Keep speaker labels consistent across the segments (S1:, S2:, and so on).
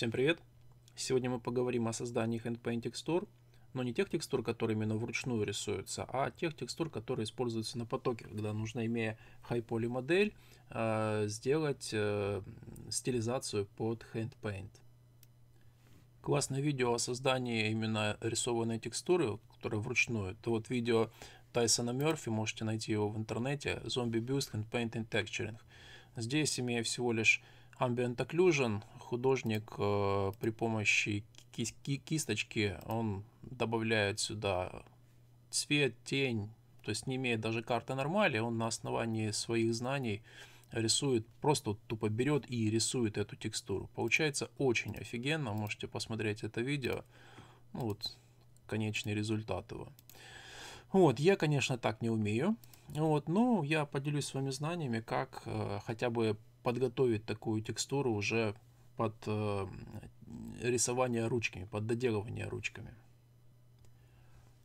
S1: Всем привет! Сегодня мы поговорим о создании handpaint текстур, но не тех текстур, которые именно вручную рисуются, а тех текстур, которые используются на потоке, когда нужно, имея high-poly модель, э, сделать э, стилизацию под handpaint. Классное видео о создании именно рисованной текстуры, которая вручную. Это вот видео Тайсона Мерфи, можете найти его в интернете, Zombie Boost Handpaint and Texturing. Здесь, имея всего лишь Ambient Occlusion художник э, при помощи ки ки кисточки, он добавляет сюда цвет, тень, то есть не имея даже карты нормали, он на основании своих знаний рисует, просто тупо берет и рисует эту текстуру. Получается очень офигенно, можете посмотреть это видео. Ну вот, конечный результат его. Вот, я, конечно, так не умею. Вот, но я поделюсь с вами знаниями, как э, хотя бы подготовить такую текстуру уже под э, рисование ручками, под доделывание ручками.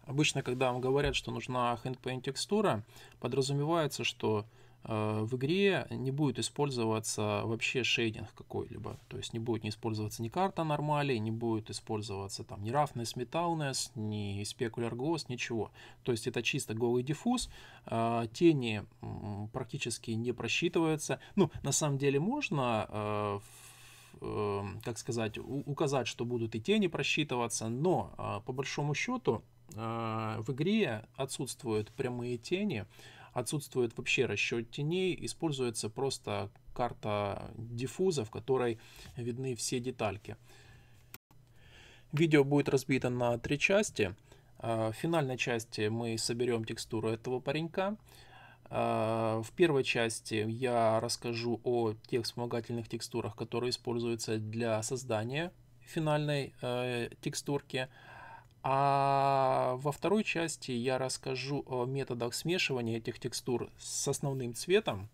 S1: Обычно, когда вам говорят, что нужна handpaint текстура, подразумевается, что Э, в игре не будет использоваться вообще шейдинг какой-либо. То есть не будет не использоваться ни карта нормалей, не будет использоваться там ни roughness, metalness, ни specular ghost, ничего. То есть это чисто голый диффуз, э, тени практически не просчитываются. Ну, на самом деле можно э, как сказать, указать, что будут и тени просчитываться, но по большому счету в игре отсутствуют прямые тени, отсутствует вообще расчет теней, используется просто карта диффуза, в которой видны все детальки. Видео будет разбито на три части. А, в финальной части мы соберем текстуру этого паренька. А, в первой части я расскажу о тех вспомогательных текстурах, которые используются для создания финальной э, текстурки. А во второй части я расскажу о методах смешивания этих текстур с основным цветом,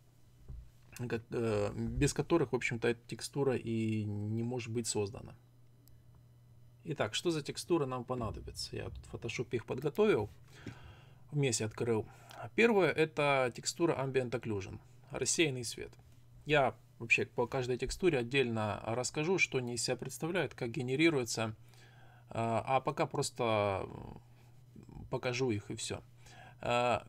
S1: э, без которых, в общем-то, эта текстура и не может быть создана. Итак, что за текстура нам понадобится? Я тут в Photoshop их подготовил, вместе открыл. Первое — это текстура Ambient Occlusion, рассеянный свет. Я вообще по каждой текстуре отдельно расскажу, что они из себя представляют, как генерируется а, а пока просто покажу их и все. Ambient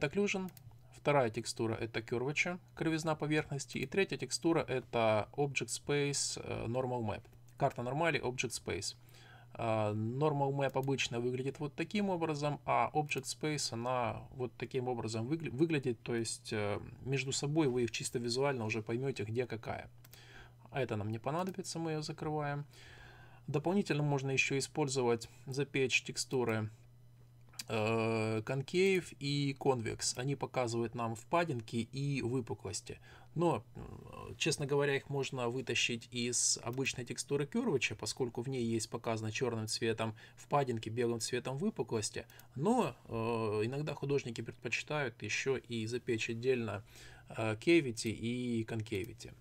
S1: Occlusion. Вторая текстура это Curvature, кривизна поверхности. И третья текстура это Object Space э, Normal Map. Карта нормали Object Space. А, normal Map обычно выглядит вот таким образом, а Object Space она вот таким образом выглядит, то есть э, между собой вы их чисто визуально уже поймете, где какая. А это нам не понадобится, мы ее закрываем. Дополнительно можно еще использовать запечь текстуры э, конкейв и конвекс. Они показывают нам впадинки и выпуклости. Но, честно говоря, их можно вытащить из обычной текстуры Curvature, поскольку в ней есть показано черным цветом впадинки, белым цветом выпуклости. Но э, иногда художники предпочитают еще и запечь отдельно э, и конкейвити.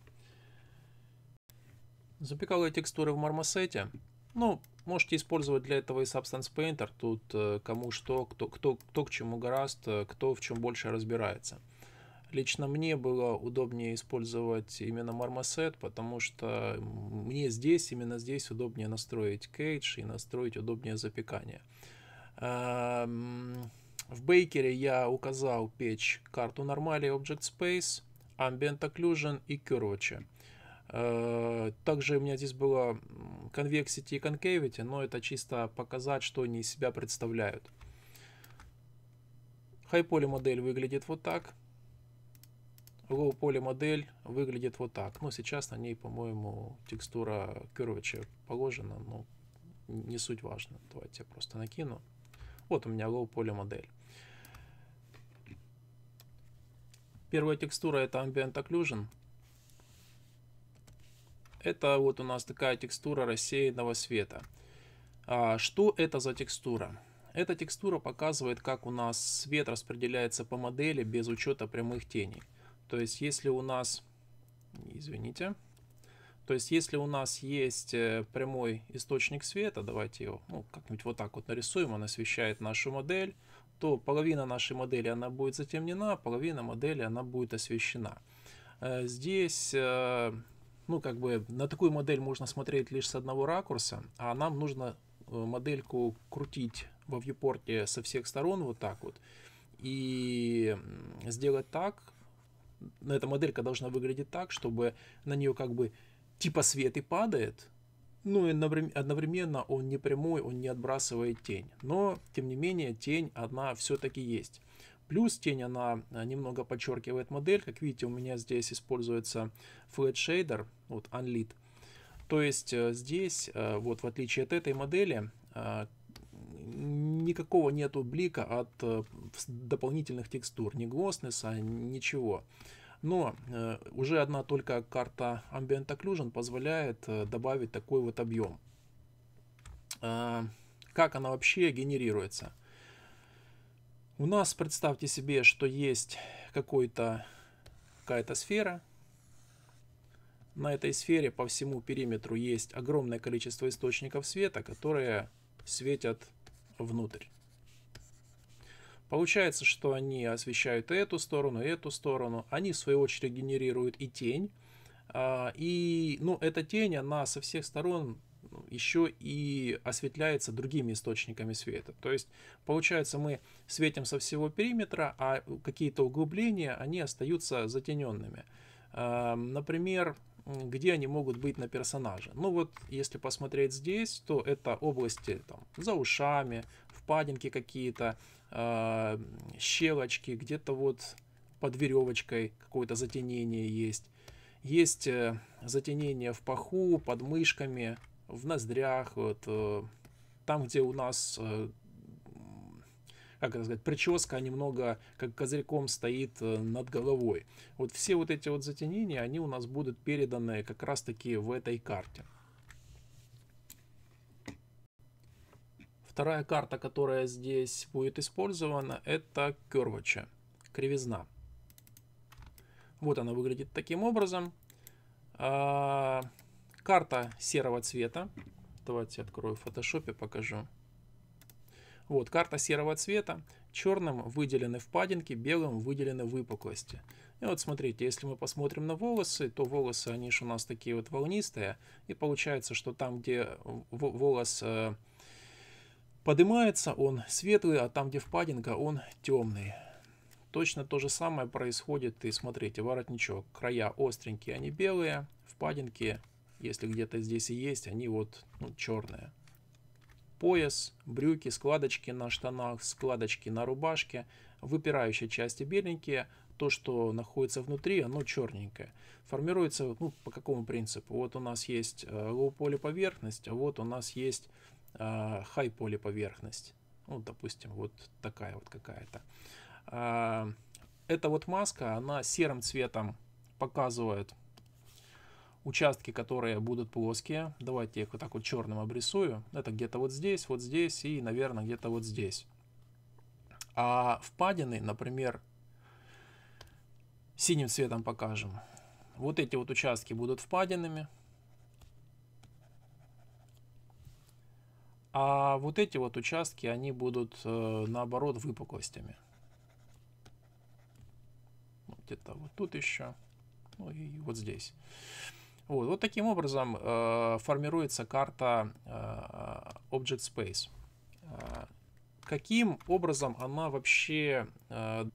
S1: Запекал я текстуры в мармосете. Ну, можете использовать для этого и Substance Painter. Тут э, кому что, кто, кто, кто к чему гораст, э, кто в чем больше разбирается. Лично мне было удобнее использовать именно мармосет, потому что мне здесь, именно здесь удобнее настроить кейдж и настроить удобнее запекание. Эм, в бейкере я указал печь карту нормали Object Space, Ambient Occlusion и Curvature. Э, также у меня здесь было convexity и concavity, но это чисто показать, что они из себя представляют. High-poly модель выглядит вот так. Low-poly модель выглядит вот так. Но ну, сейчас на ней, по-моему, текстура curvature положена, но не суть важно. Давайте я просто накину. Вот у меня low-poly модель. Первая текстура это Ambient Occlusion. Это вот у нас такая текстура рассеянного света. А, что это за текстура? Эта текстура показывает, как у нас свет распределяется по модели без учета прямых теней. То есть, если у нас... Извините. То есть, если у нас есть э, прямой источник света, давайте его ну, как-нибудь вот так вот нарисуем, он освещает нашу модель, то половина нашей модели она будет затемнена, половина модели она будет освещена. Э, здесь э, ну, как бы на такую модель можно смотреть лишь с одного ракурса, а нам нужно э, модельку крутить во вьюпорте со всех сторон вот так вот. И сделать так, ну, эта моделька должна выглядеть так, чтобы на нее как бы типа свет и падает, ну и одновременно он не прямой, он не отбрасывает тень. Но, тем не менее, тень одна все-таки есть. Плюс тень, она э, немного подчеркивает модель. Как видите, у меня здесь используется Flat Shader, вот Unlit. То есть э, здесь, э, вот в отличие от этой модели, никакого нету блика от дополнительных текстур, ни глосснеса, ничего. Но уже одна только карта Ambient Occlusion позволяет добавить такой вот объем. Как она вообще генерируется? У нас, представьте себе, что есть какая-то сфера. На этой сфере по всему периметру есть огромное количество источников света, которые светят внутрь. Получается, что они освещают эту сторону, и эту сторону. Они, в свою очередь, генерируют и тень. А, и ну, эта тень, она со всех сторон еще и осветляется другими источниками света. То есть, получается, мы светим со всего периметра, а какие-то углубления, они остаются затененными. А, например, где они могут быть на персонаже. Ну вот, если посмотреть здесь, то это области там, за ушами, впадинки какие-то, а, щелочки, где-то вот под веревочкой какое-то затенение есть. Есть э, затенение в паху, под мышками, в ноздрях, вот, э, там, где у нас э, как это сказать, прическа а немного как козырьком стоит э, над головой. Вот все вот эти вот затенения, они у нас будут переданы как раз таки в этой карте. Вторая карта, которая здесь будет использована, это кервача, кривизна. Вот она выглядит таким образом. А, Карта серого цвета. Давайте открою в фотошопе, покажу. Вот, карта серого цвета. Черным выделены впадинки, белым выделены выпуклости. И вот смотрите, если мы посмотрим на волосы, то волосы, они же у нас такие вот волнистые. И получается, что там, где волос э, поднимается, он светлый, а там, где впадинка, он темный. Точно то же самое происходит и смотрите, воротничок. Края остренькие, они белые, впадинки если где-то здесь и есть, они вот ну, черные. Пояс, брюки, складочки на штанах, складочки на рубашке, выпирающие части беленькие, то, что находится внутри, оно черненькое. Формируется ну, по какому принципу? Вот у нас есть low э, поле поверхность, а вот у нас есть high э, поле поверхность. Ну, допустим, вот такая вот какая-то. А, эта вот маска, она серым цветом показывает участки, которые будут плоские. Давайте я их вот так вот черным обрисую. Это где-то вот здесь, вот здесь и, наверное, где-то вот здесь. А впадины, например, синим цветом покажем. Вот эти вот участки будут впадинами. А вот эти вот участки, они будут э, наоборот выпуклостями. Где-то вот тут еще. Ну и вот здесь. Вот, вот таким образом э, формируется карта э, Object Space. Э, каким образом она вообще... Э,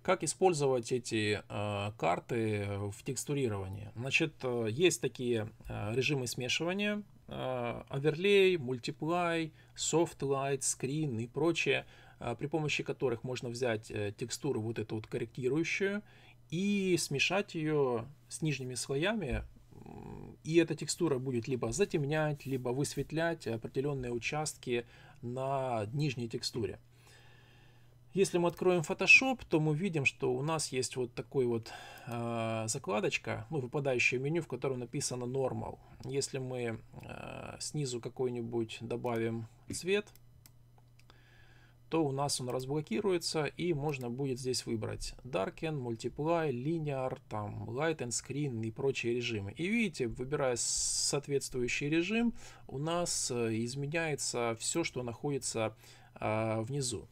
S1: как использовать эти э, карты в текстурировании? Значит, э, есть такие э, режимы смешивания. Э, overlay, Multiply, Soft Light, Screen и прочее э, при помощи которых можно взять э, текстуру вот эту вот корректирующую и смешать ее с нижними слоями, и эта текстура будет либо затемнять, либо высветлять определенные участки на нижней текстуре. Если мы откроем Photoshop, то мы видим, что у нас есть вот такой вот э, закладочка, ну, выпадающее меню, в котором написано Normal. Если мы э, снизу какой-нибудь добавим цвет, то у нас он разблокируется и можно будет здесь выбрать Darken, Multiply, Linear, там Light and Screen и прочие режимы. И видите, выбирая соответствующий режим, у нас э, изменяется все, что находится а, внизу.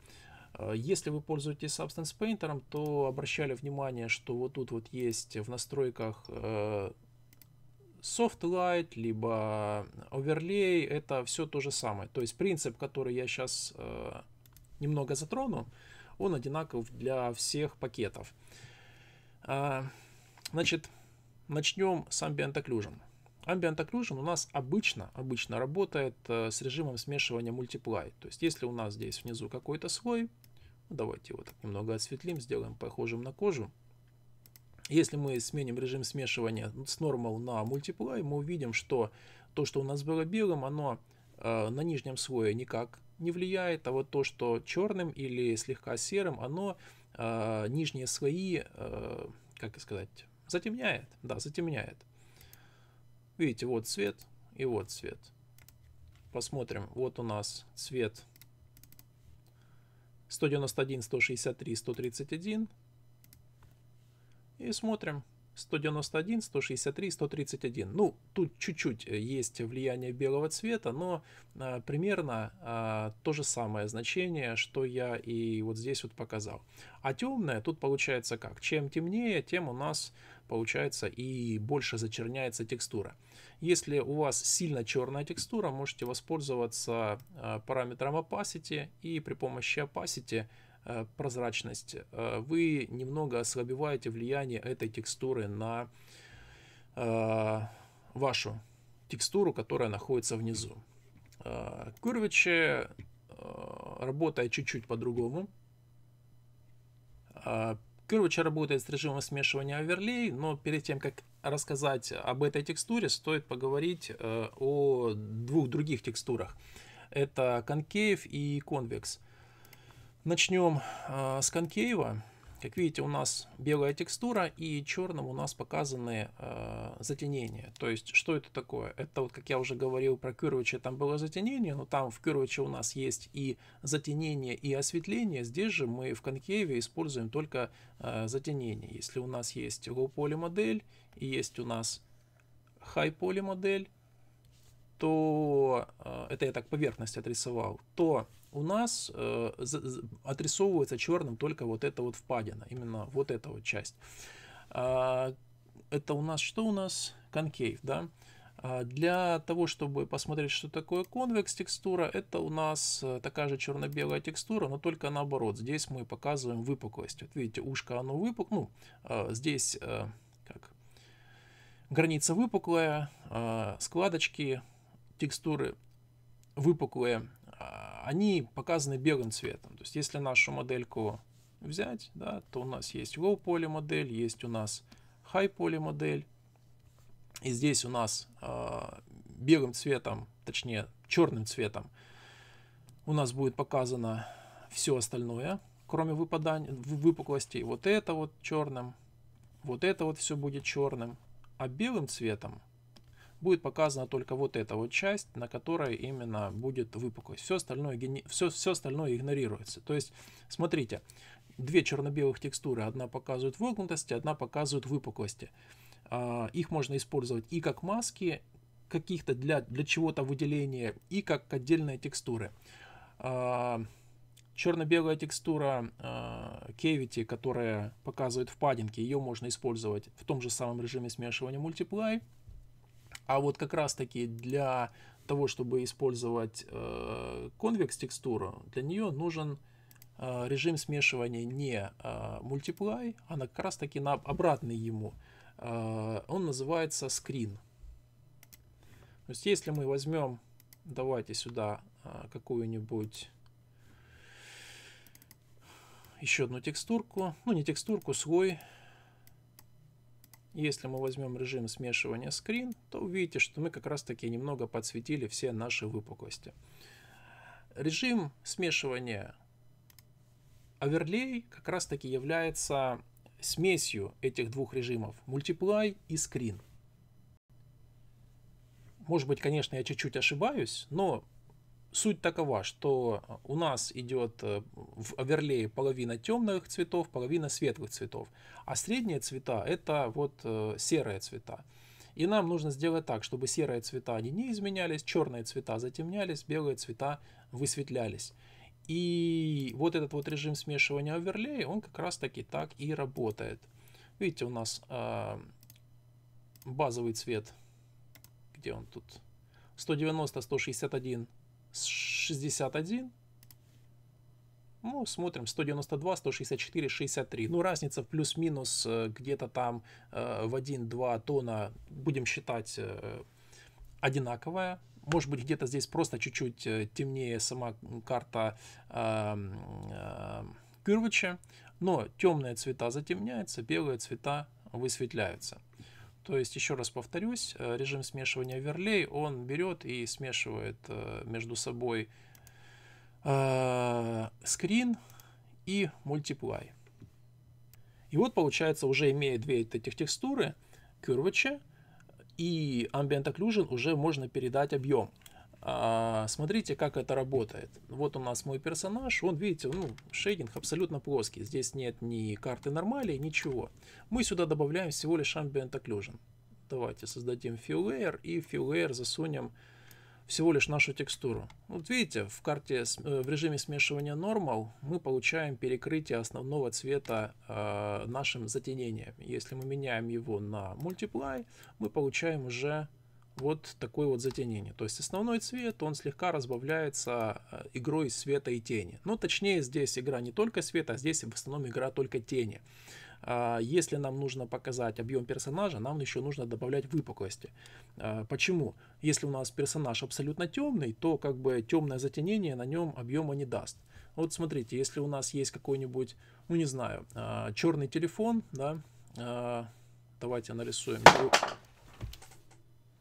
S1: Э, если вы пользуетесь Substance Painter, то обращали внимание, что вот тут вот есть в настройках э, Soft Light, либо Overlay, это все то же самое. То есть принцип, который я сейчас э, немного затрону, он одинаков для всех пакетов. А, значит, начнем с Ambient Occlusion. Ambient Occlusion у нас обычно, обычно работает э, с режимом смешивания Multiply. То есть, если у нас здесь внизу какой-то слой, ну, давайте его так немного осветлим, сделаем похожим на кожу. Если мы сменим режим смешивания с Normal на Multiply, мы увидим, что то, что у нас было белым, оно э, на нижнем слое никак не влияет, а вот то, что черным или слегка серым, оно э, нижние слои, э, а, как сказать, затемняет, да, затемняет. Видите, вот цвет и вот цвет. Посмотрим, вот у нас цвет 191, 163, 131. И смотрим. 191, 163, 131. Ну, тут чуть-чуть э, есть влияние белого цвета, но а, примерно а, то же самое значение, что я и вот здесь вот показал. А темное тут получается как? Чем темнее, тем у нас получается и больше зачерняется текстура. Если у вас сильно черная текстура, можете воспользоваться а, параметром opacity и при помощи opacity Э, прозрачность, э, вы немного ослабеваете влияние этой текстуры на э, вашу текстуру, которая находится внизу. Курвичи работает чуть-чуть по-другому. Курвича работает с режимом смешивания оверлей, но перед тем, как рассказать об этой текстуре, стоит поговорить о двух других текстурах. Это конкейв и конвекс. Начнем э, а, с Конкеева. Как видите, у нас белая текстура и черным у нас показаны э, затенения. То есть, что это такое? Это вот, как я уже говорил про Curvature, там было затенение, но там в Curvature у нас есть и затенение, и осветление. Здесь же мы в конкеве используем только э, затенение. Если у нас есть low poly модель и есть у нас high poly модель, то, э, это я так поверхность отрисовал, то у нас э, отрисовывается черным только вот эта вот впадина, именно вот эта вот часть. А, это у нас что у нас? Конкейв, да? А для того, чтобы посмотреть, что такое конвекс текстура, это у нас э, такая же черно-белая текстура, но только наоборот. Здесь мы показываем выпуклость. Вот видите, ушко оно выпук, ну, а, здесь а, как граница выпуклая, складочки текстуры выпуклые, а, они показаны белым цветом. То есть если нашу модельку взять, да, то у нас есть low поле модель, есть у нас high поле модель. И здесь у нас э, белым цветом, точнее черным цветом, у нас будет показано все остальное, кроме выпадания, выпуклостей. Вот это вот черным, вот это вот все будет черным. А белым цветом будет показана только вот эта вот часть, на которой именно будет выпуклость. Все остальное, все, все остальное игнорируется. То есть, смотрите, две черно-белых текстуры, одна показывает выгнутости, одна показывает выпуклости. А, их можно использовать и как маски, каких-то для, для чего-то выделения, и как отдельные текстуры. А, черно-белая текстура а, Cavity, которая показывает впадинки, ее можно использовать в том же самом режиме смешивания Multiply. А вот как раз-таки для того, чтобы использовать э, конвекс текстуру, для нее нужен э, режим смешивания не э, multiply, а как раз-таки на обратный ему. Э, он называется screen. То есть если мы возьмем, давайте сюда э, какую-нибудь еще одну текстурку, ну не текстурку, слой, если мы возьмем режим смешивания Screen, то увидите, что мы как раз таки немного подсветили все наши выпуклости. Режим смешивания оверлей как раз таки является смесью этих двух режимов Multiply и Screen. Может быть, конечно, я чуть-чуть ошибаюсь, но суть такова, что э, у нас идет э, в оверлее половина темных цветов, половина светлых цветов, а средние цвета это вот э, серые цвета. И нам нужно сделать так, чтобы серые цвета они не изменялись, черные цвета затемнялись, белые цвета высветлялись. И вот этот вот режим смешивания оверлея, он как раз таки так и работает. Видите, у нас э, базовый цвет, где он тут, 190, 161, 61. Ну, смотрим, 192, 164, 63. Ну, разница в плюс-минус э, где-то там э, в 1-2 тона, будем считать, э, одинаковая. Может быть, где-то здесь просто чуть-чуть темнее сама карта Кюрвича, но темные цвета затемняются, белые цвета высветляются. То есть, еще раз повторюсь, э, режим смешивания верлей он берет и смешивает э, между собой э, скрин и multiply. И вот, получается, уже имея две этих текстуры, curvature и ambient occlusion, уже можно передать объем. А, смотрите, как это работает. Вот у нас мой персонаж, он, видите, ну, шейдинг абсолютно плоский. Здесь нет ни карты нормали, ничего. Мы сюда добавляем всего лишь Ambient Occlusion. Давайте создадим Fill Layer и Fill Layer засунем всего лишь нашу текстуру. Вот видите, в карте э, в режиме смешивания Normal мы получаем перекрытие основного цвета э, нашим затенением. Если мы меняем его на Multiply, мы получаем уже вот такое вот затенение. То есть основной цвет, он слегка разбавляется э, игрой света и тени. Но ну, точнее здесь игра не только света, а здесь в основном игра только тени. А, если нам нужно показать объем персонажа, нам еще нужно добавлять выпуклости. А, почему? Если у нас персонаж абсолютно темный, то как бы темное затенение на нем объема не даст. Вот смотрите, если у нас есть какой-нибудь, ну не знаю, а, черный телефон, да, давайте нарисуем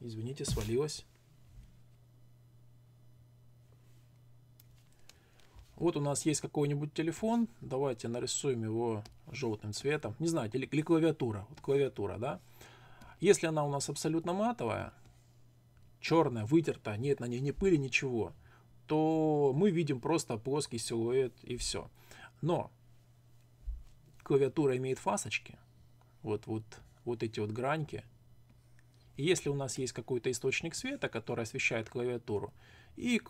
S1: Извините, свалилось. Вот у нас есть какой-нибудь телефон. Давайте нарисуем его желтым цветом. Не знаю, или, или клавиатура. Вот клавиатура, да. Если она у нас абсолютно матовая, черная, вытерта, нет на ней ни пыли, ничего, то мы видим просто плоский силуэт и все. Но клавиатура имеет фасочки. Вот, вот, вот эти вот граньки – если у нас есть какой-то источник света, который освещает клавиатуру, и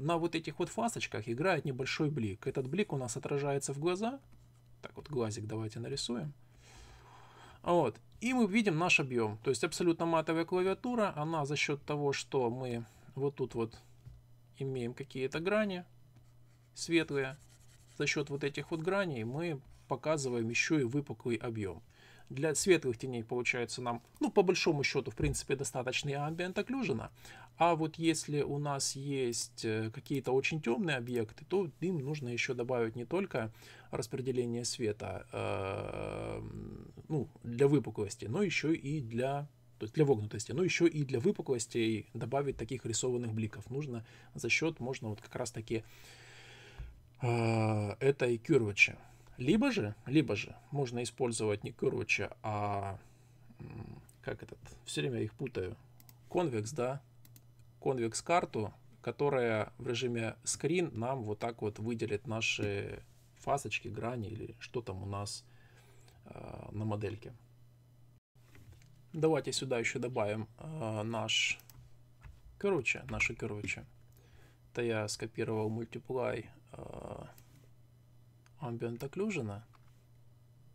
S1: на вот этих вот фасочках играет небольшой блик. Этот блик у нас отражается в глаза. Так вот, глазик давайте нарисуем. Вот. И мы видим наш объем. То есть абсолютно матовая клавиатура, она за счет того, что мы вот тут вот имеем какие-то грани светлые, за счет вот этих вот граней мы показываем еще и выпуклый объем для светлых теней получается нам, ну, по большому счету, в принципе, достаточно и ambient occlusion. А вот если у нас есть э, какие-то очень темные объекты, то им нужно еще добавить не только распределение света а, ну, для выпуклости, но еще и для то есть для вогнутости, но еще и для выпуклости добавить таких рисованных бликов нужно за счет, можно вот как раз таки э, а, этой кюрвачи. Либо же, либо же можно использовать не короче, а как этот, все время их путаю, конвекс, да, конвекс карту, которая в режиме скрин нам вот так вот выделит наши фасочки, грани или что там у нас э, на модельке. Давайте сюда еще добавим э, наш, короче, наши короче. Это я скопировал multiply э, ambient occlusion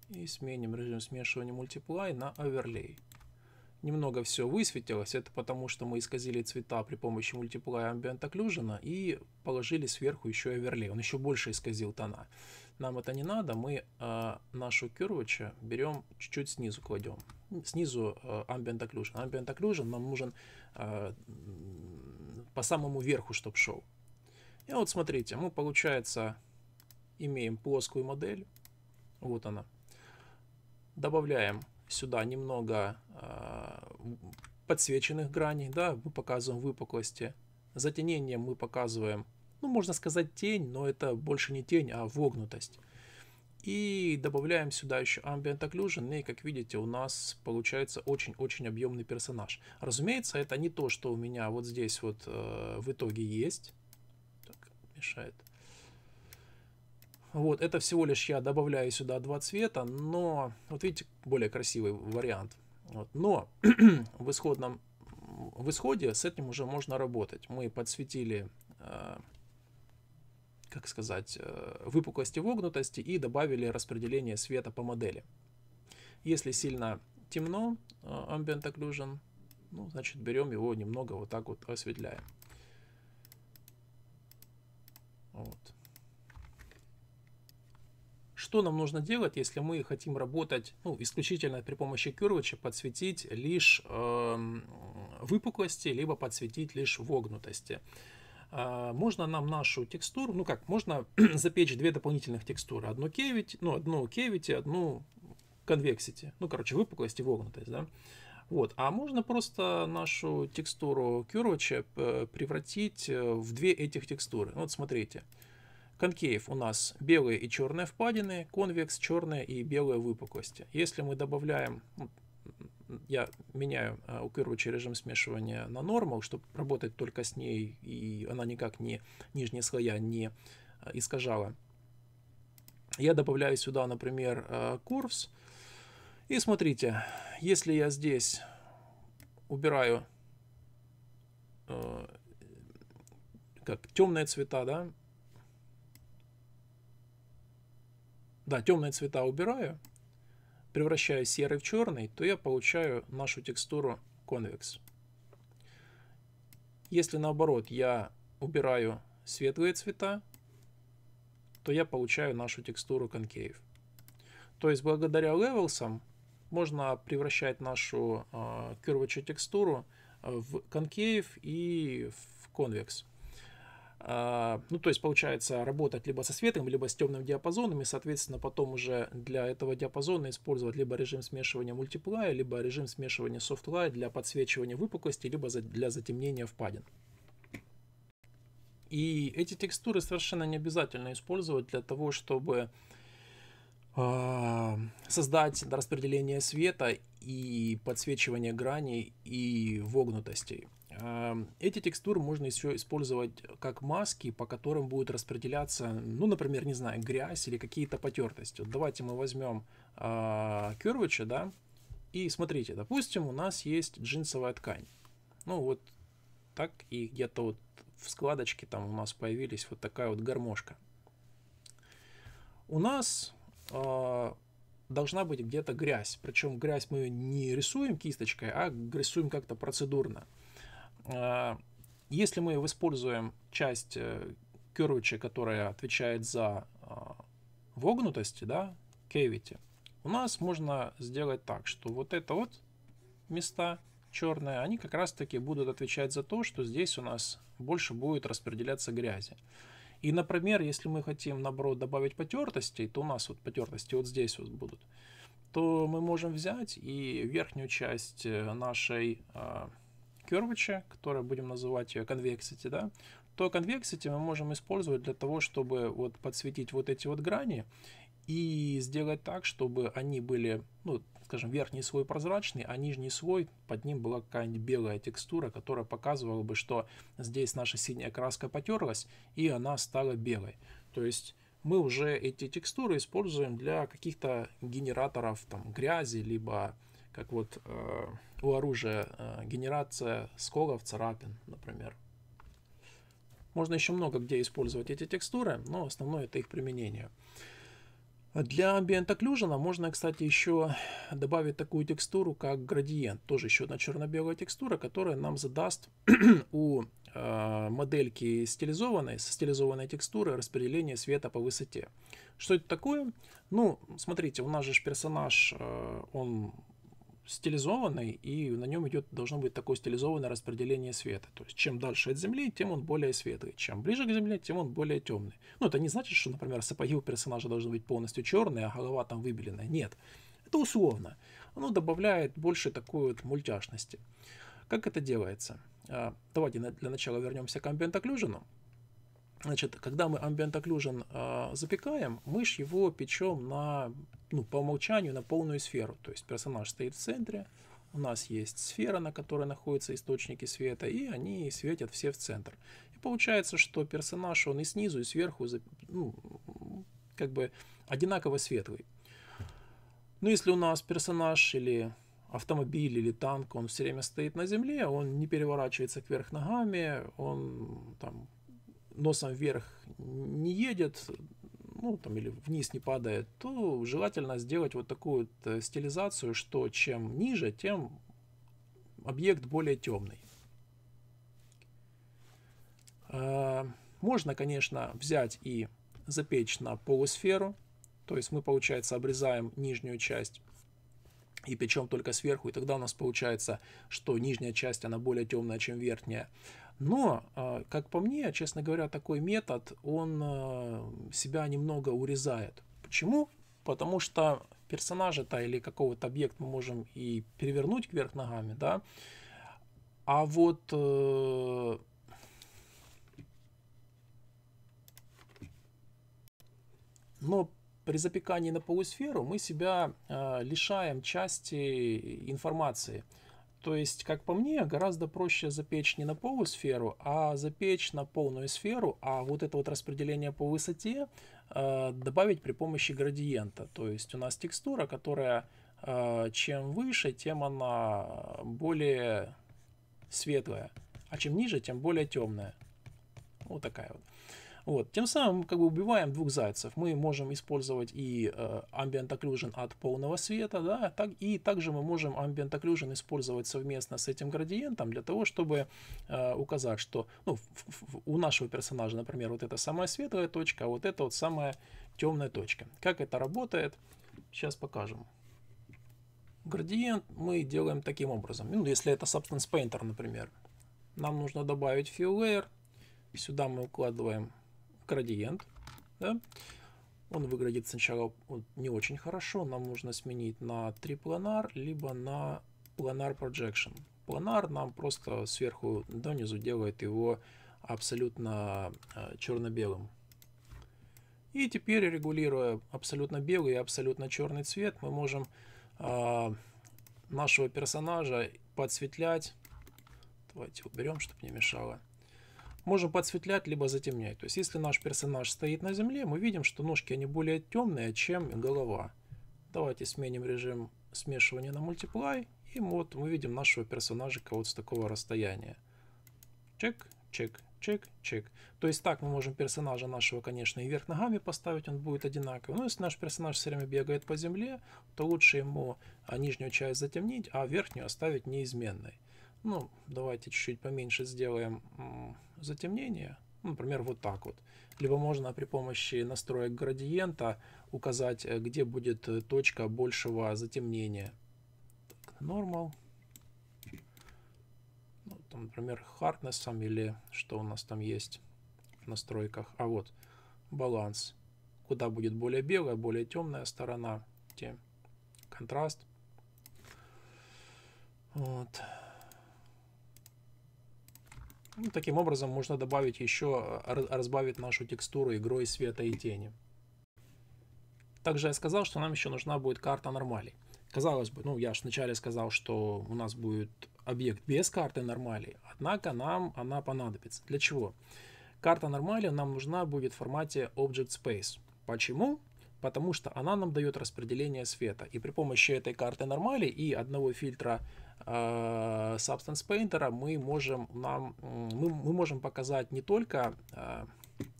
S1: и сменим режим смешивания multiply на overlay. Немного все высветилось, это потому что мы исказили цвета при помощи multiply ambient occlusion и положили сверху еще overlay, он еще больше исказил тона. Нам это не надо, мы э, нашу curvature берем чуть-чуть снизу кладем. Снизу э, ambient occlusion. Ambient occlusion нам нужен э, по самому верху, чтобы шел. И вот смотрите, мы получается имеем плоскую модель, вот она. Добавляем сюда немного э, подсвеченных граней, да, мы показываем выпуклости. Затенением мы показываем, ну, можно сказать тень, но это больше не тень, а вогнутость. И добавляем сюда еще Ambient Occlusion, и, как видите, у нас получается очень-очень объемный персонаж. Разумеется, это не то, что у меня вот здесь вот э, в итоге есть. Так, мешает. Вот, это всего лишь я добавляю сюда два цвета, но, вот видите, более красивый вариант. Вот, но в исходном, в исходе с этим уже можно работать. Мы подсветили, э, как сказать, э, выпуклости вогнутости и добавили распределение света по модели. Если сильно темно, э, Ambient Occlusion, ну, значит, берем его немного вот так вот осветляем. что нам нужно делать, если мы хотим работать ну, исключительно при помощи кюрвича, подсветить лишь э, выпуклости, либо подсветить лишь вогнутости. Э, можно нам нашу текстуру, ну как, можно запечь две дополнительных текстуры. Одну кевити, ну одну кевити, одну конвексити. Ну, короче, выпуклость и вогнутость, да. Вот. А можно просто нашу текстуру Кюрвача э, превратить э, в две этих текстуры. Ну, вот смотрите. Смотрите. Конкейв у нас белые и черные впадины, конвекс черные и белые выпуклости. Если мы добавляем, я меняю а, у короче режим смешивания на нормал, чтобы работать только с ней, и она никак не нижние слоя не а, искажала. Я добавляю сюда, например, а, курс. И смотрите, если я здесь убираю как темные цвета, да, да, темные цвета убираю, превращаю серый в черный, то я получаю нашу текстуру конвекс. Если наоборот я убираю светлые цвета, то я получаю нашу текстуру конкейв. То есть благодаря левелсам можно превращать нашу э, а, curvature текстуру а, в конкейв и в конвекс. А, ну, то есть, получается, работать либо со светлым, либо с темным диапазоном, и, соответственно, потом уже для этого диапазона использовать либо режим смешивания мультиплая, либо режим смешивания софтлая для подсвечивания выпуклости, либо для затемнения впадин. И эти текстуры совершенно не обязательно использовать для того, чтобы а, создать распределение света и подсвечивание граней и вогнутостей. Эм, эти текстуры можно еще использовать как маски, по которым будет распределяться, ну, например, не знаю, грязь или какие-то потертости. Вот давайте мы возьмем Curvature, а, да, и смотрите, допустим, у нас есть джинсовая ткань. Ну, вот так, и где-то вот в складочке там у нас появились вот такая вот гармошка. У нас э, должна быть где-то грязь. Причем грязь мы не рисуем кисточкой, а рисуем как-то процедурно. А, если мы используем часть э, кервича, которая отвечает за а, вогнутости, да, кевити, у нас можно сделать так, что вот это вот места черные, они как раз таки будут отвечать за то, что здесь у нас больше будет распределяться грязи. И, например, если мы хотим, наоборот, добавить потертостей, то у нас вот потертости вот здесь вот будут, то мы можем взять и верхнюю часть э, нашей а, Кервича, которая, будем называть ее э, конвексити, да, то конвексити мы можем использовать для того, чтобы вот подсветить вот эти вот грани и сделать так, чтобы они были, ну, скажем, верхний слой прозрачный, а нижний слой, под ним была какая-нибудь белая текстура, которая показывала бы, что здесь наша синяя краска потерлась, и она стала белой. То есть мы уже эти текстуры используем для каких-то генераторов там, грязи, либо как вот э, у оружия э, генерация сколов, царапин, например. Можно еще много где использовать эти текстуры, но основное это их применение. Для Ambient Occlusion можно, кстати, еще добавить такую текстуру, как градиент. Тоже еще одна черно-белая текстура, которая нам задаст у э, модельки стилизованной, со стилизованной текстуры распределение света по высоте. Что это такое? Ну, смотрите, у нас же персонаж, э, он стилизованный, и на нем идет, должно быть такое стилизованное распределение света. То есть чем дальше от Земли, тем он более светлый. Чем ближе к Земле, тем он более темный. Ну, это не значит, что, например, сапоги у персонажа должны быть полностью черные, а голова там выбеленная. Нет. Это условно. Оно добавляет больше такой вот мультяшности. Как это делается? А, давайте для начала вернемся к Ambient Occlusion. Значит, когда мы Ambient Occlusion а, запекаем, мышь его печем на ну, по умолчанию на полную сферу. То есть персонаж стоит в центре, у нас есть сфера, на которой находятся источники света, и они светят все в центр. И получается, что персонаж, он и снизу, и сверху, ну, как бы одинаково светлый. Но если у нас персонаж или автомобиль или танк, он все время стоит на земле, он не переворачивается кверх ногами, он там носом вверх не едет, ну, там, или вниз не падает, то желательно сделать вот такую вот э, стилизацию, что чем ниже, тем объект более темный. Э, можно, конечно, взять и запечь на полусферу, то есть мы, получается, обрезаем нижнюю часть и печем только сверху, и тогда у нас получается, что нижняя часть, она более темная, чем верхняя. Но, а, как по мне, честно говоря, такой метод, он а, себя немного урезает. Почему? Потому что персонажа-то или какого-то объекта мы можем и перевернуть кверх ногами, да, а вот э, но при запекании на полусферу мы себя э, лишаем части информации. То есть, как по мне, гораздо проще запечь не на полусферу, а запечь на полную сферу, а вот это вот распределение по высоте э, добавить при помощи градиента. То есть у нас текстура, которая э, чем выше, тем она более светлая, а чем ниже, тем более темная. Вот такая вот. Вот. Тем самым как бы убиваем двух зайцев. Мы можем использовать и э, Ambient Occlusion от полного света, да, так, и также мы можем Ambient Occlusion использовать совместно с этим градиентом для того, чтобы э, указать, что ну, в, в, у нашего персонажа, например, вот это самая светлая точка, а вот это вот самая темная точка. Как это работает, сейчас покажем градиент мы делаем таким образом. Ну, если это Substance Painter, например. Нам нужно добавить Fill Layer. Сюда мы укладываем градиент. Да? Он выглядит сначала не очень хорошо. Нам нужно сменить на трипланар либо на планар projection. Планар нам просто сверху донизу делает его абсолютно э, черно-белым. И теперь, регулируя абсолютно белый и абсолютно черный цвет, мы можем э, нашего персонажа подсветлять. Давайте уберем, чтобы не мешало можем подсветлять, либо затемнять. То есть, если наш персонаж стоит на земле, мы видим, что ножки они более темные, чем голова. Давайте сменим режим смешивания на мультиплай. И вот мы видим нашего персонажика вот с такого расстояния. Чек, чек, чек, чек. То есть так мы можем персонажа нашего, конечно, и вверх ногами поставить, он будет одинаковый. Но ну, если наш персонаж все время бегает по земле, то лучше ему а, нижнюю часть затемнить, а верхнюю оставить неизменной. Ну, давайте чуть-чуть поменьше сделаем затемнение, ну, например, вот так вот. Либо можно при помощи настроек градиента указать, э, где будет э, точка большего затемнения. Так, normal. Ну, там, например, hardness или что у нас там есть в настройках. А вот баланс. Куда будет более белая, более темная сторона. Тем. Контраст. Вот. Ну, таким образом можно добавить еще, а, разбавить нашу текстуру игрой света и тени. Также я сказал, что нам еще нужна будет карта нормалей. Казалось бы, ну я же вначале сказал, что у нас будет объект без карты нормалей, однако нам она понадобится. Для чего? Карта нормали нам нужна будет в формате Object Space. Почему? Потому что она нам дает распределение света. И при помощи этой карты нормали и одного фильтра Э, Substance Painter мы можем, нам, мы, мы можем показать не только э,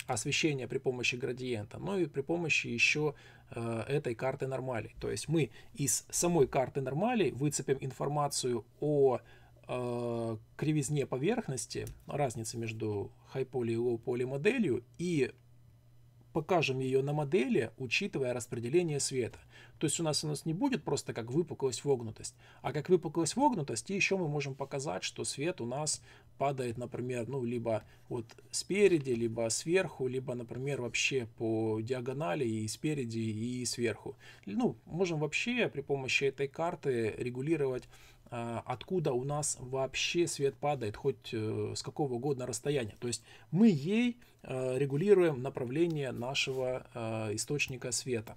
S1: освещение при помощи градиента, но и при помощи еще э, этой карты нормалей. То есть мы из самой карты нормалей выцепим информацию о э, кривизне поверхности, разнице между high poly и low poly моделью и покажем ее на модели, учитывая распределение света. То есть у нас у нас не будет просто как выпуклость вогнутость, а как выпуклость вогнутость, и еще мы можем показать, что свет у нас падает, например, ну, либо вот спереди, либо сверху, либо, например, вообще по диагонали и спереди, и сверху. Ну, можем вообще при помощи этой карты регулировать а, откуда у нас вообще свет падает, хоть э, с какого угодно расстояния. То есть мы ей а, регулируем направление нашего а, источника света.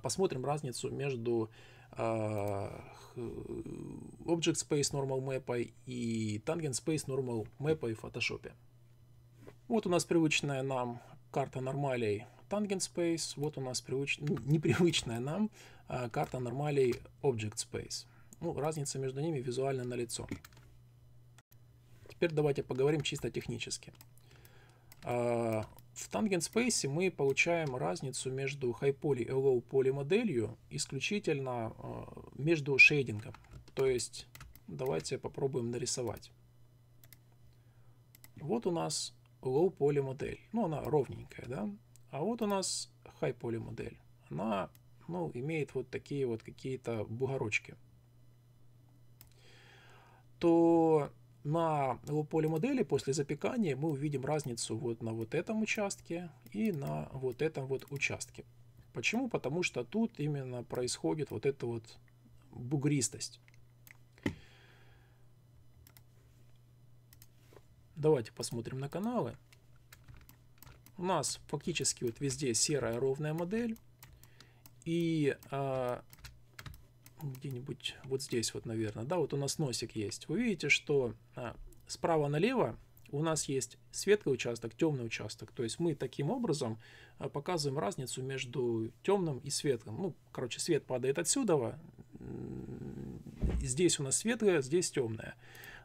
S1: Посмотрим разницу между Object Space Normal Map и Tangent Space Normal Map в Photoshop. Вот у нас привычная нам карта нормалей Tangent Space, вот у нас привыч... Ну, непривычная нам карта нормалей Object Space. Ну, разница между ними визуально налицо. Теперь давайте поговорим чисто технически. А, в Tangent Space мы получаем разницу между High Poly и Low Poly моделью исключительно а, между шейдингом. То есть давайте попробуем нарисовать. Вот у нас Low Poly модель. Ну, она ровненькая, да? А вот у нас High Poly модель. Она, ну, имеет вот такие вот какие-то бугорочки то на лоу-поле модели после запекания мы увидим разницу вот на вот этом участке и на вот этом вот участке. Почему? Потому что тут именно происходит вот эта вот бугристость. Давайте посмотрим на каналы. У нас фактически вот везде серая ровная модель. И а, где-нибудь вот здесь вот, наверное, да, вот у нас носик есть. Вы видите, что а, справа налево у нас есть светлый участок, темный участок. То есть мы таким образом а, показываем разницу между темным и светлым. Ну, короче, свет падает отсюда. Здесь у нас светлое, здесь темное.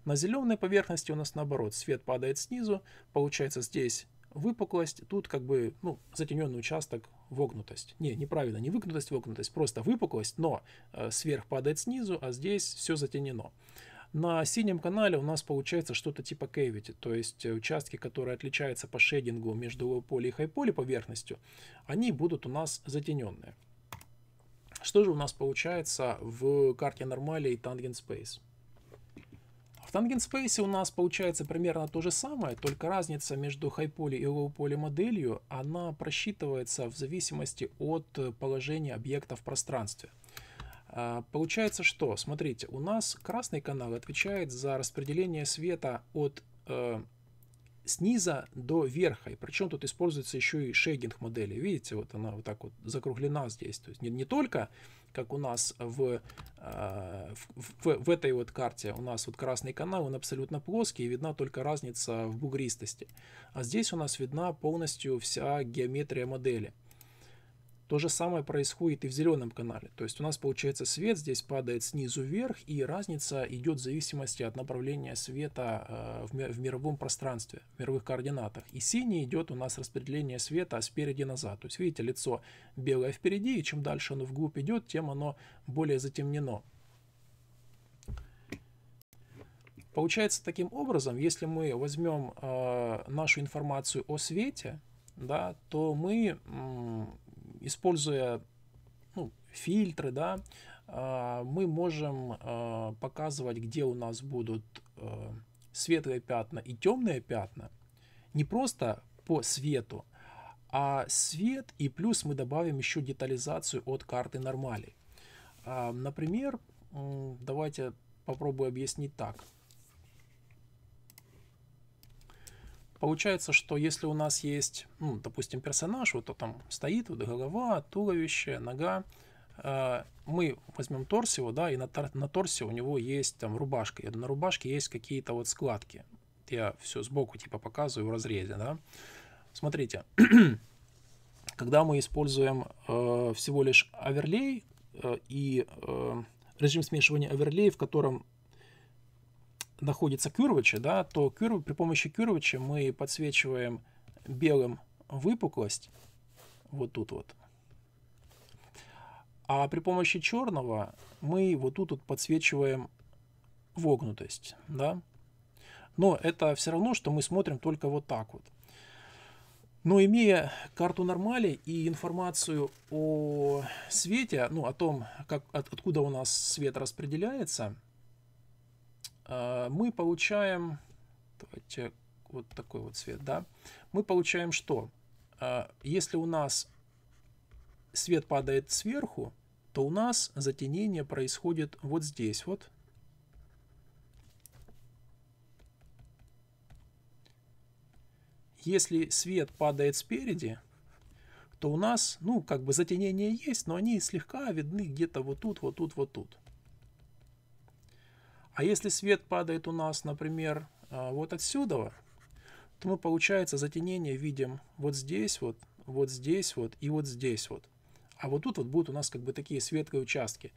S1: На зеленой поверхности у нас наоборот. Свет падает снизу. Получается здесь выпуклость. Тут как бы ну, затененный участок вогнутость. Не, неправильно, не выгнутость, вогнутость, просто выпуклость, но э, сверх падает снизу, а здесь все затенено. На синем канале у нас получается что-то типа cavity, то есть э, участки, которые отличаются по шейдингу между low и high-poly поверхностью, они будут у нас затененные. Что же у нас получается в карте нормали и тангент space? В тангенспейсе у нас получается примерно то же самое, только разница между хайполе и лоуполе моделью, она просчитывается в зависимости от положения объекта в пространстве. А, получается что? Смотрите, у нас красный канал отвечает за распределение света от э, сниза до верха. И причем тут используется еще и шейдинг модели. Видите, вот она вот так вот закруглена здесь. То есть не, не только как у нас э, в, в, в этой вот карте, у нас вот красный канал, он абсолютно плоский, и видна только разница в бугристости. А здесь у нас видна полностью вся геометрия модели. То же самое происходит и в зеленом канале. То есть у нас получается свет здесь падает снизу вверх, и разница идет в зависимости от направления света э, в мировом пространстве, в мировых координатах. И синий идет у нас распределение света спереди назад. То есть видите, лицо белое впереди, и чем дальше оно вглубь идет, тем оно более затемнено. Получается таким образом, если мы возьмем э, нашу информацию о свете, да, то мы используя ну, фильтры, да, а, мы можем а, показывать, где у нас будут э, светлые пятна и темные пятна, не просто по свету, а свет и плюс мы добавим еще детализацию от карты нормали. А, например, давайте попробую объяснить так. Получается, что если у нас есть, ну, допустим, персонаж, вот там стоит, вот голова, туловище, нога, э, мы возьмем торс его, да, и на, на торсе у него есть там рубашка, и на рубашке есть какие-то вот складки. Я все сбоку типа показываю в разрезе, да. Смотрите, когда мы используем э, всего лишь оверлей э, и э, режим смешивания оверлей, в котором находится кюрвича, да, то кюр, при помощи кюрвича мы подсвечиваем белым выпуклость, вот тут вот. А при помощи черного мы вот тут вот подсвечиваем вогнутость, да. Но это все равно, что мы смотрим только вот так вот. Но имея карту нормали и информацию о свете, ну, о том, как, от, откуда у нас свет распределяется – а, мы получаем, давайте вот такой вот цвет, да, мы получаем что? А, если у нас свет падает сверху, то у нас затенение происходит вот здесь вот. Если свет падает спереди, то у нас, ну, как бы затенения есть, но они слегка видны где-то вот тут, вот тут, вот тут. А если свет падает у нас, например, а, вот отсюда, то мы, получается, затенение видим вот здесь вот, вот здесь вот и вот здесь вот. А вот тут вот будут у нас как бы такие светлые участки.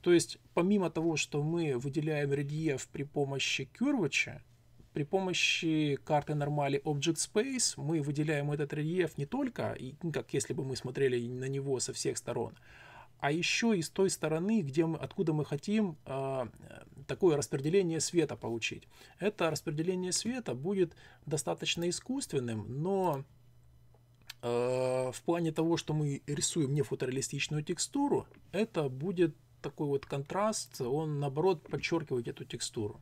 S1: То есть, помимо того, что мы выделяем рельеф при помощи кюрвача, при помощи карты нормали Object Space мы выделяем этот рельеф не только, как если бы мы смотрели на него со всех сторон, а еще и с той стороны, где мы, откуда мы хотим а, э, такое распределение света получить. Это распределение света будет достаточно искусственным, но э, в плане того, что мы рисуем не фотореалистичную текстуру, это будет такой вот контраст, он наоборот подчеркивает эту текстуру.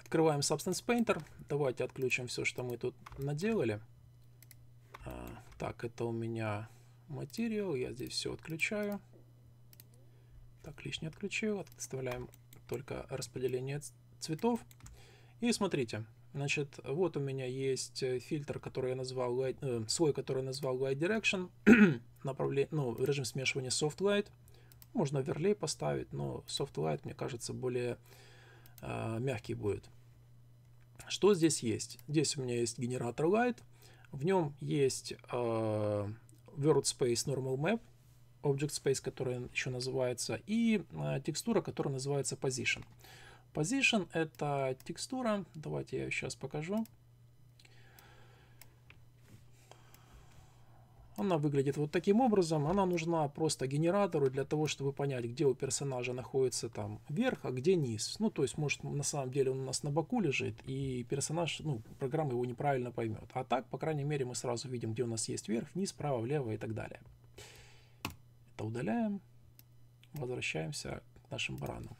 S1: Открываем Substance Painter. Давайте отключим все, что мы тут наделали. А, так, это у меня материал, я здесь все отключаю. Так, лишнее отключил, отставляем только распределение цветов. И смотрите, значит, вот у меня есть э, фильтр, который я назвал, light, э, слой, который я назвал Light Direction, направление, ну, режим смешивания Soft Light. Можно верлей поставить, но Soft Light, мне кажется, более э, мягкий будет. Что здесь есть? Здесь у меня есть генератор Light, в нем есть... Э, World Space Normal Map, Object Space, который еще называется, и а, текстура, которая называется Position. Position — это текстура, давайте я сейчас покажу. Она выглядит вот таким образом. Она нужна просто генератору для того, чтобы понять, где у персонажа находится там верх, а где низ. Ну, то есть, может, на самом деле он у нас на боку лежит, и персонаж, ну, программа его неправильно поймет. А так, по крайней мере, мы сразу видим, где у нас есть верх, низ, справа, влево и так далее. Это удаляем. Возвращаемся к нашим баранам.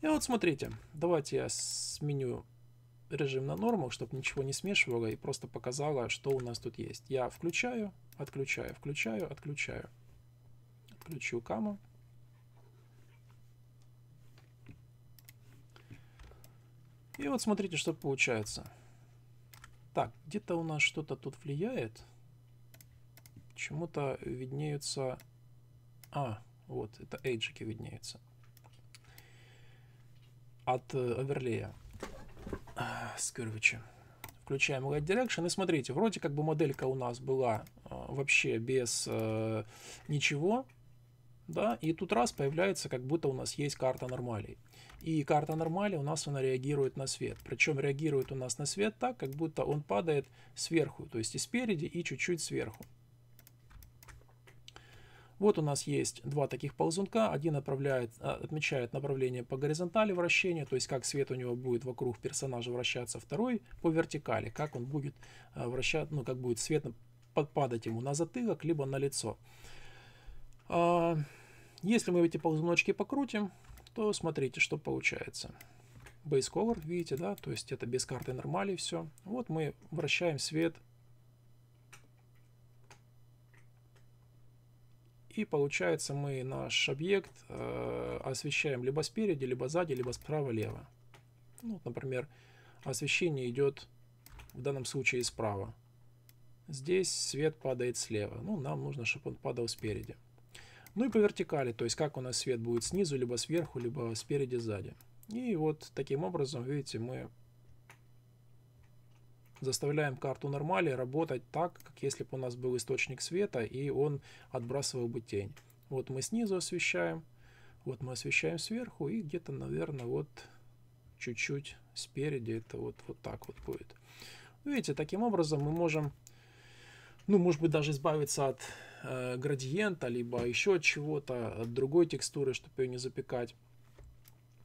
S1: И вот смотрите, давайте я сменю режим на норму, чтобы ничего не смешивало и просто показало, что у нас тут есть. Я включаю, Отключаю, включаю, отключаю. Отключу каму. И вот смотрите, что получается. Так, где-то у нас что-то тут влияет. Почему-то виднеются... А, вот, это эйджики виднеются. От э, оверлея. А, включаем Light Direction. И смотрите, вроде как бы моделька у нас была а, вообще без э, ничего. Да, и тут раз появляется, как будто у нас есть карта нормалей. И карта нормали у нас она реагирует на свет. Причем реагирует у нас на свет так, как будто он падает сверху, то есть и спереди, и чуть-чуть сверху. Вот у нас есть два таких ползунка. Один отправляет, а, отмечает направление по горизонтали вращения, то есть как свет у него будет вокруг персонажа вращаться. Второй по вертикали, как он будет а, вращать, ну как будет свет падать ему на затылок, либо на лицо. А, если мы эти ползуночки покрутим, то смотрите, что получается. Base Color, видите, да, то есть это без карты нормали все. Вот мы вращаем свет И получается мы наш объект э, освещаем либо спереди, либо сзади, либо справа-лево. Ну, вот, например, освещение идет в данном случае справа. Здесь свет падает слева. Ну, нам нужно, чтобы он падал спереди. Ну и по вертикали, то есть как у нас свет будет снизу, либо сверху, либо спереди, сзади. И вот таким образом, видите, мы заставляем карту нормали работать так, как если бы у нас был источник света и он отбрасывал бы тень. Вот мы снизу освещаем, вот мы освещаем сверху и где-то, наверное, вот чуть-чуть спереди это вот, вот так вот будет. Ну, видите, таким образом мы можем, ну, может быть, даже избавиться от э, градиента, либо еще от чего-то, от другой текстуры, чтобы ее не запекать.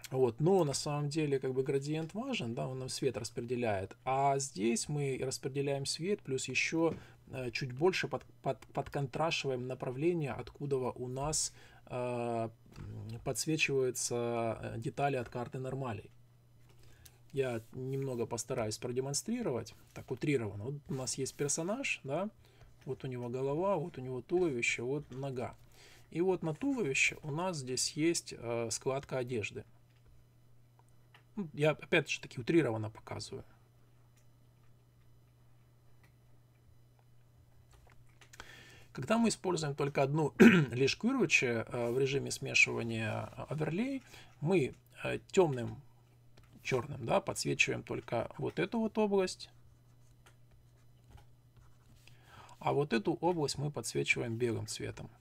S1: Вот, но на самом деле как бы градиент важен, да, он нам свет распределяет, а здесь мы распределяем свет, плюс еще э, чуть больше под, под, подконтрашиваем направление, откуда у нас э, подсвечиваются э, детали от карты нормалей. Я немного постараюсь продемонстрировать, так утрированно. Вот у нас есть персонаж, да, вот у него голова, вот у него туловище, вот нога. И вот на туловище у нас здесь есть э, складка одежды. Я опять же таки утрированно показываю. Когда мы используем только одну лишь квирвичи э, в режиме смешивания э, оверлей, мы э, темным черным да, подсвечиваем только вот эту вот область, а вот эту область мы подсвечиваем белым цветом.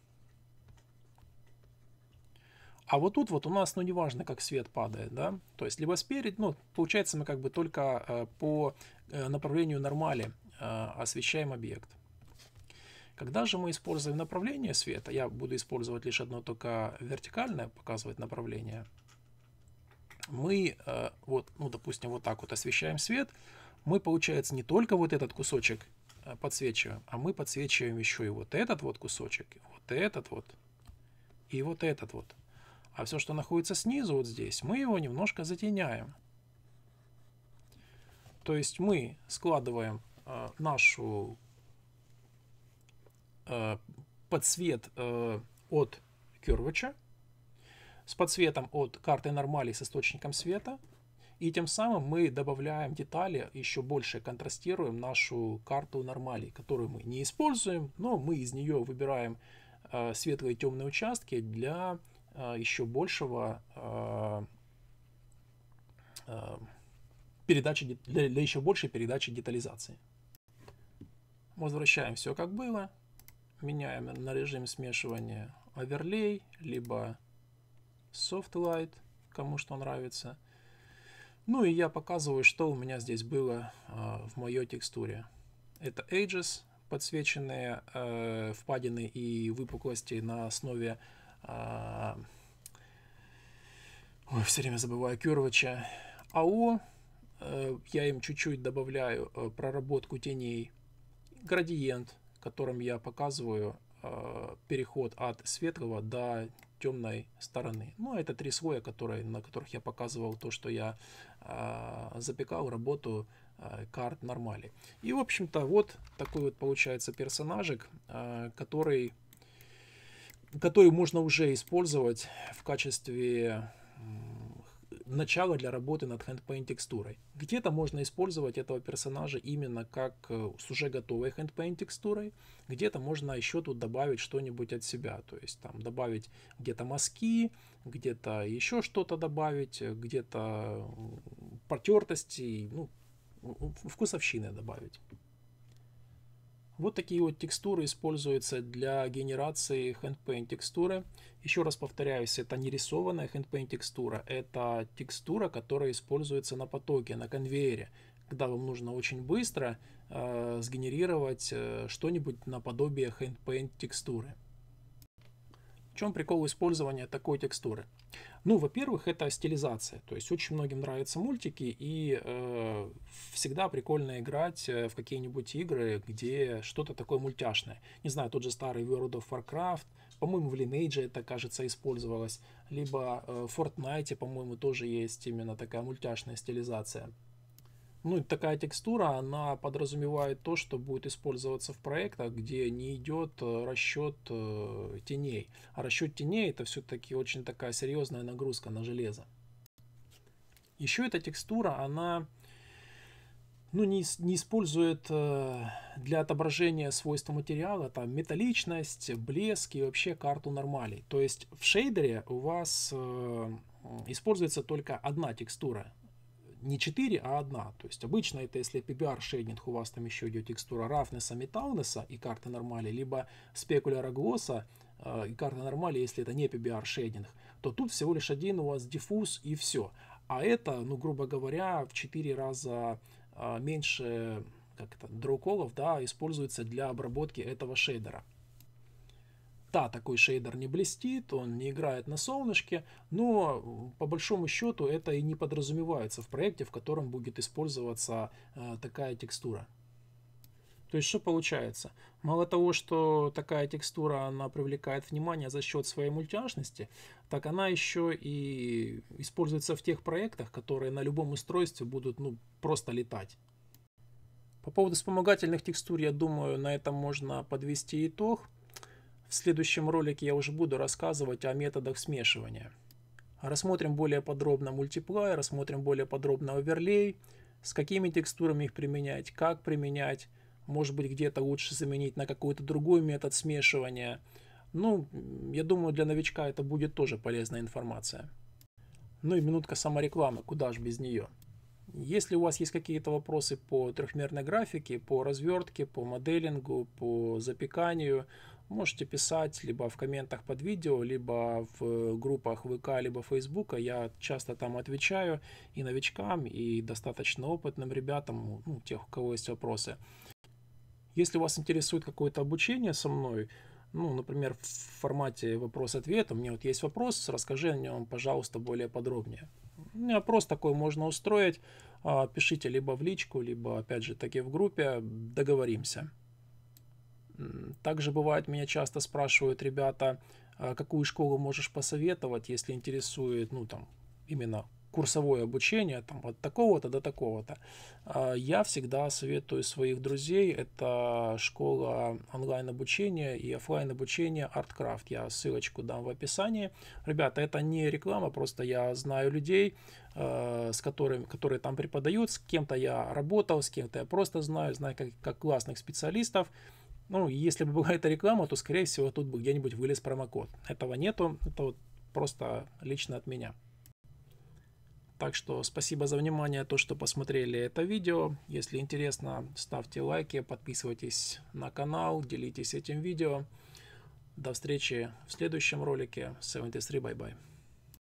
S1: А вот тут вот у нас, ну, неважно, как свет падает, да, то есть либо спереди, ну, получается, мы как бы только э, по э, направлению нормали э, освещаем объект. Когда же мы используем направление света, я буду использовать лишь одно только вертикальное, показывать направление, мы, вот, ну, допустим, вот так вот освещаем свет, мы, получается, не только вот этот кусочек подсвечиваем, а мы подсвечиваем еще и вот этот вот кусочек, вот этот вот и вот этот вот. А все, что находится снизу, вот здесь, мы его немножко затеняем. То есть мы складываем э, нашу э, подсвет э, от кюрвача с подсветом от карты нормали с источником света. И тем самым мы добавляем детали, еще больше контрастируем нашу карту нормали, которую мы не используем, но мы из нее выбираем э, светлые и темные участки для а, еще большего а, а, передачи, для, для еще большей передачи детализации. Возвращаем все как было. Меняем на режим смешивания оверлей, либо soft light, кому что нравится. Ну и я показываю, что у меня здесь было э, в моей текстуре. Это edges, подсвеченные э, впадины и выпуклости на основе а, ой, все время забываю Кюровича. АО, э, я им чуть-чуть добавляю э, проработку теней. Градиент, которым я показываю э, переход от светлого до темной стороны. Ну, это три слоя, которые, на которых я показывал то, что я запекал работу карт нормали. И, в общем-то, вот такой вот получается персонажик, который который можно уже использовать в качестве начала для работы над handpaint текстурой. Где-то можно использовать этого персонажа именно как э, с уже готовой handpaint текстурой, где-то можно еще тут добавить что-нибудь от себя, то есть там добавить где-то мазки, где-то еще что-то добавить, э, где-то потертости, ну, вкусовщины добавить. Вот такие вот текстуры используются для генерации handpaint текстуры. Еще раз повторяюсь, это не рисованная handpaint текстура, это текстура, которая используется на потоке, на конвейере, когда вам нужно очень быстро э, сгенерировать э, что-нибудь наподобие handpaint текстуры. В чем прикол использования такой текстуры? Ну, во-первых, это стилизация. То есть очень многим нравятся мультики, и э, всегда прикольно играть э, в какие-нибудь игры, где что-то такое мультяшное. Не знаю, тот же старый World of Warcraft, по-моему, в Lineage это, кажется, использовалось. Либо э, в Fortnite, по-моему, тоже есть именно такая мультяшная стилизация. Ну, такая текстура, она подразумевает то, что будет использоваться в проектах, где не идет э, расчет э, теней. А расчет теней это все-таки очень такая серьезная нагрузка на железо. Еще эта текстура, она ну, не, не использует э, для отображения свойства материала там металличность, блеск и вообще карту нормалей. То есть в шейдере у вас используется только одна текстура не 4, а 1. То есть обычно это если PBR шейдинг, у вас там еще идет текстура Рафнеса, Металнеса и карты нормали, либо спекуляра Глосса э, и карты нормали, если это не PBR шейдинг, то тут всего лишь один у вас диффуз и все. А это, ну, грубо говоря, в 4 раза э, меньше как это, дроуколов, да, используется для обработки этого шейдера. Да, такой шейдер не блестит, он не играет на солнышке, но по большому счету это и не подразумевается в проекте, в котором будет использоваться э, такая текстура. То есть что получается? Мало того, что такая текстура, она привлекает внимание за счет своей мультяшности, так она еще и используется в тех проектах, которые на любом устройстве будут ну, просто летать. По поводу вспомогательных текстур, я думаю, на этом можно подвести итог. В следующем ролике я уже буду рассказывать о методах смешивания. Рассмотрим более подробно мультиплай, рассмотрим более подробно оверлей, с какими текстурами их применять, как применять, может быть где-то лучше заменить на какой-то другой метод смешивания. Ну, я думаю, для новичка это будет тоже полезная информация. Ну и минутка саморекламы, куда же без нее. Если у вас есть какие-то вопросы по трехмерной графике, по развертке, по моделингу, по запеканию, Можете писать либо в комментах под видео, либо в э, группах ВК, либо Фейсбука. Я часто там отвечаю и новичкам, и достаточно опытным ребятам, ну, тех, у кого есть вопросы. Если вас интересует какое-то обучение со мной, ну, например, в формате вопрос-ответ, у меня вот есть вопрос, расскажи о нем, пожалуйста, более подробнее. У опрос такой можно устроить, а, пишите либо в личку, либо, опять же, таки в группе, договоримся. Также бывает, меня часто спрашивают ребята, а, какую школу можешь посоветовать, если интересует, ну, там, именно курсовое обучение, там, от такого-то до такого-то. А, я всегда советую своих друзей, это школа онлайн-обучения и офлайн-обучения ArtCraft. Я ссылочку дам в описании. Ребята, это не реклама, просто я знаю людей, а, с которыми, которые там преподают, с кем-то я работал, с кем-то я просто знаю, знаю как, как классных специалистов, ну, если бы была эта реклама, то, скорее всего, тут бы где-нибудь вылез промокод. Этого нету, это вот просто лично от меня. Так что спасибо за внимание, то, что посмотрели это видео. Если интересно, ставьте лайки, подписывайтесь на канал, делитесь этим видео. До встречи в следующем ролике. 73, bye-bye.